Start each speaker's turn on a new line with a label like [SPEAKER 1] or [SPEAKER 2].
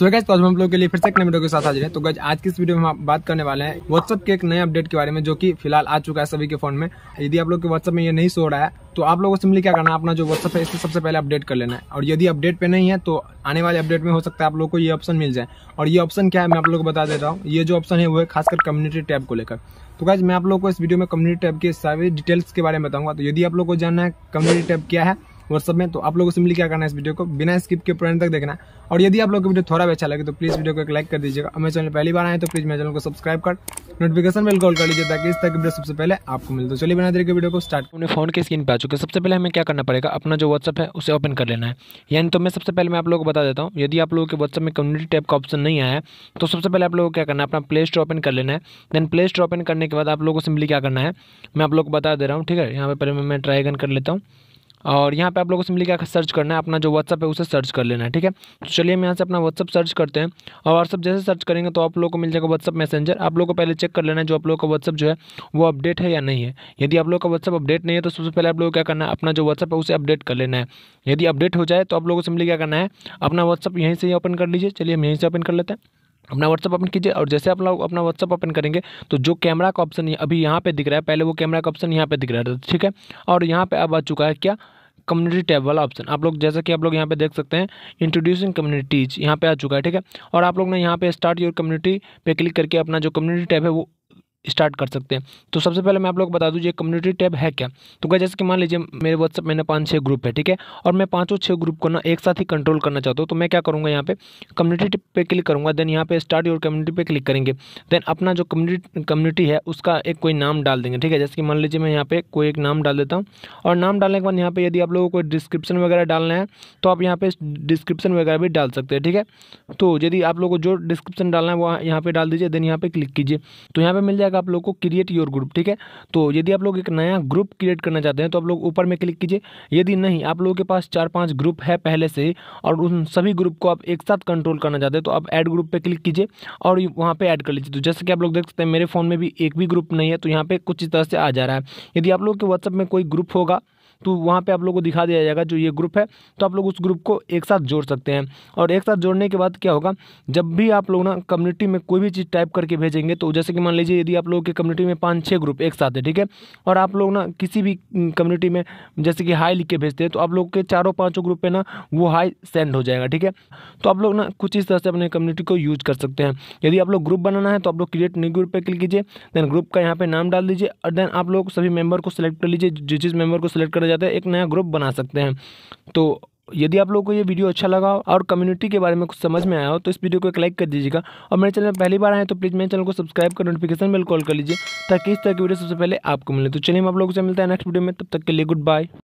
[SPEAKER 1] सो gas तो आज हम लोग के लिए फिर से एक नए वीडियो के साथ हाजिर है तो गज आज की इस वीडियो में हम बात करने वाले हैं व्हाट्सअप के एक नए अपडेट के बारे में जो कि फिलहाल आ चुका है सभी के फोन में यदि आप लोग के व्हाट्सअप में ये नहीं सो रहा है तो आप लोगों को सिंपली क्या करना है अपना जो व्हाट्सअप है इससे सबसे पहले अपडेट कर लेना है और यदि अपडेट पर नहीं है तो आने वाले अपडेट में हो सकता है आप लोग को ये ऑप्शन मिल जाए और ये ऑप्शन क्या है मैं आप लोग को बता दे रहा हूँ ये जो ऑप्शन है वो है खासकर कम्युनिटी टैब को लेकर तो गैज मैं आप लोग को इस वीडियो में कम्युनिटी टैब के सारे डिटेल्स के बारे में बताऊंगा तो यदि आप लोग को जानना है कम्युनिटी टैब क्या है व्हाट्सअप में तो आप लोगों को सिंपली क्या करना है इस वीडियो को बिना स्किप के पुराने तक देखना और यदि आप लोग को वीडियो थोड़ा भी अच्छा लगे तो प्लीज़ वीडियो को एक लाइक कर दीजिएगा मेरे चैनल पहली बार आए तो प्लीज़ मेरे चैनल को सब्सक्राइब कर नोटिफिकेशन बिल कॉल कर लीजिए ताकि इस तक वीडियो सबसे पहले आपको मिले चलिए बना देखिए वीडियो को स्टार्ट अपने फोन के स्क्रीन पर आ चुके सबसे पहले हमें क्या करना पड़ेगा अपना जो व्हाट्सअप है उसे ओपन कर लेना है यानी तो मैं सबसे पहले मैं आप लोगों को बता देता हूँ यदि आप लोगों के व्हाट्सअप में कम्युनिटी टैप का ऑप्शन नहीं आया है तो सबसे पहले आप लोगों को क्या करना है अपना प्ले स्टोर ओपन कर लेना है देन प्ले स्टोर ओपन करने के बाद आप लोगों को सिंपली क्या करना है मैं आप लोग को बता दे रहा हूँ ठीक है यहाँ पर पहले मैं ट्राई कर लेता हूँ और यहाँ पे आप लोगों को सिंपली क्या सर्च करना है अपना जो व्हाट्सअप है उसे सर्च कर लेना है ठीक है तो चलिए हम यहाँ से अपना व्हाट्सअप सर्च करते हैं और व्हाट्सअप जैसे सर्च करेंगे तो आप लोगों को मिल जाएगा व्हाट्सअप मैसेंजर आप लोगों को पहले चेक कर लेना है जो आप लोगों का व्हाट्सअप जो है वो अपडेट है या नहीं है यदि आप लोगों का व्हाट्सअप अपडेट नहीं है तो सबसे पहले आप लोगों को क्या करना है अपना जो व्हाट्सअप है उसे अपडेट कर लेना है यदि अपडेट हो जाए तो आप लोगों से सिंपली क्या करना है अपना व्हाट्सअप यहीं से ही ओपन कर लीजिए चलिए हम यहीं से ओपन कर लेते हैं अपना व्हाट्सअप ओपन कीजिए और जैसे आप लोग अपना व्हाट्सअप ओपन करेंगे तो जो कैमरा का ऑप्शन अभी यहाँ पे दिख रहा है पहले वो कैमरा का ऑप्शन यहाँ पे दिख रहा था ठीक है और यहाँ पे अब आ चुका है क्या कम्युनिटी टैब वाला ऑप्शन आप लोग जैसा कि आप लोग यहाँ पे देख सकते हैं इंट्रोड्यूसिंग कम्युनिटीज यहाँ पे आ चुका है ठीक है और आप लोग ने यहाँ पे स्टार्ट योर कम्युनिटी पे क्लिक करके अपना जो कम्युनिटी टैब है वो स्टार्ट कर सकते हैं तो सबसे पहले मैं आप लोग बता दूँ ये कम्युनिटी टैब है क्या तो क्या जैसे कि मान लीजिए मेरे व्हाट्सअप में ना पाँच छः ग्रुप है ठीक है और मैं पाँचों छः ग्रुप को ना एक साथ ही कंट्रोल करना चाहता हूँ तो मैं क्या करूँगा यहाँ पे कम्युनिटी पे क्लिक करूँगा देन यहाँ पे स्टार्ट योर कम्युनिटी पे क्लिक करेंगे देन अपना जो कम्युनिटी कम्युनिटी है उसका एक कोई नाम डाल देंगे ठीक है जैसे कि मान लीजिए मैं यहाँ पे कोई एक नाम डाल देता हूँ और नाम डालने के बाद यहाँ पर यदि आप लोगों को डिस्क्रिप्शन वगैरह डालना है तो आप यहाँ पर डिस्क्रिप्शन वगैरह भी डाल सकते हैं ठीक है तो यदि आप लोगों को जो डिस्क्रिप्शन डालना है वो यहाँ पर डाल दीजिए देन यहाँ पर क्लिक कीजिए तो यहाँ पर मिल जाएगा जाएगा आप लोग को क्रिएट योर ग्रुप ठीक है तो यदि आप लोग एक नया ग्रुप क्रिएट करना चाहते हैं तो आप लोग ऊपर में क्लिक कीजिए यदि नहीं आप लोगों के पास चार पांच ग्रुप है पहले से और उन सभी ग्रुप को आप एक साथ कंट्रोल करना चाहते हैं तो आप ऐड ग्रुप पर क्लिक कीजिए और वहाँ पर ऐड कर लीजिए तो जैसे कि आप लोग देख सकते हैं मेरे फ़ोन में भी एक भी ग्रुप नहीं है तो यहाँ पर कुछ इस तरह से आ जा रहा है यदि आप लोग के व्हाट्सअप में कोई ग्रुप होगा तो वहाँ पर आप लोग को दिखा दिया जाएगा जो ये ग्रुप है तो आप लोग उस ग्रुप को एक साथ जोड़ सकते हैं और एक साथ जोड़ने के बाद क्या होगा जब भी आप लोग ना कम्युनिटी में कोई भी चीज़ टाइप करके भेजेंगे तो जैसे कि मान लीजिए यदि आप लोगों के कम्युनिटी में पाँच छः ग्रुप एक साथ है ठीक है और आप लोग ना किसी भी कम्युनिटी में जैसे कि हाई लिख के भेजते हैं तो आप लोग के चारों पाँचों ग्रुप पे ना वो हाई सेंड हो जाएगा ठीक है तो आप लोग ना कुछ इस तरह से अपने कम्युनिटी को यूज कर सकते हैं यदि आप लोग ग्रुप बनाना है तो आप लोग क्रिएट न्यू ग्रुप पर क्लिक कीजिए देन ग्रुप का यहाँ पर नाम डाल दीजिए और देन आप लोग सभी मेम्बर को सिलेक्ट कर लीजिए जिस जिस मेंबर को सिलेक्ट कर है एक नया ग्रुप बना सकते हैं तो यदि आप लोगों को ये वीडियो अच्छा लगा हो और कम्युनिटी के बारे में कुछ समझ में आया हो तो इस वीडियो को एक लाइक कर दीजिएगा और मेरे चैनल पहली बार आए तो प्लीज़ मेरे चैनल को सब्सक्राइब कर नोटिफिकेशन बिल कॉल कर लीजिए ताकि इस तरह की वीडियो सबसे पहले आपको मिले तो चलिए हम आप लोगों से मिलते हैं नेक्स्ट वीडियो में तब तक के लिए गुड बाय